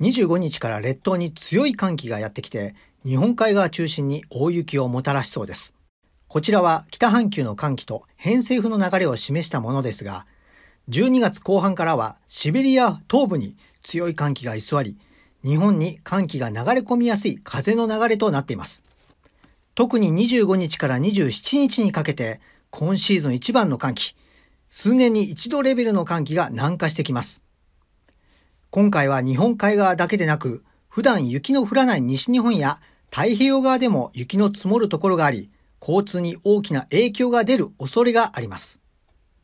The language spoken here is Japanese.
25日から列島に強い寒気がやってきて、日本海側中心に大雪をもたらしそうです。こちらは北半球の寒気と偏西風の流れを示したものですが、12月後半からはシベリア東部に強い寒気が居座り、日本に寒気が流れ込みやすい風の流れとなっています。特に25日から27日にかけて、今シーズン一番の寒気、数年に一度レベルの寒気が南下してきます。今回は日本海側だけでなく、普段雪の降らない西日本や太平洋側でも雪の積もるところがあり、交通に大きな影響が出る恐れがあります。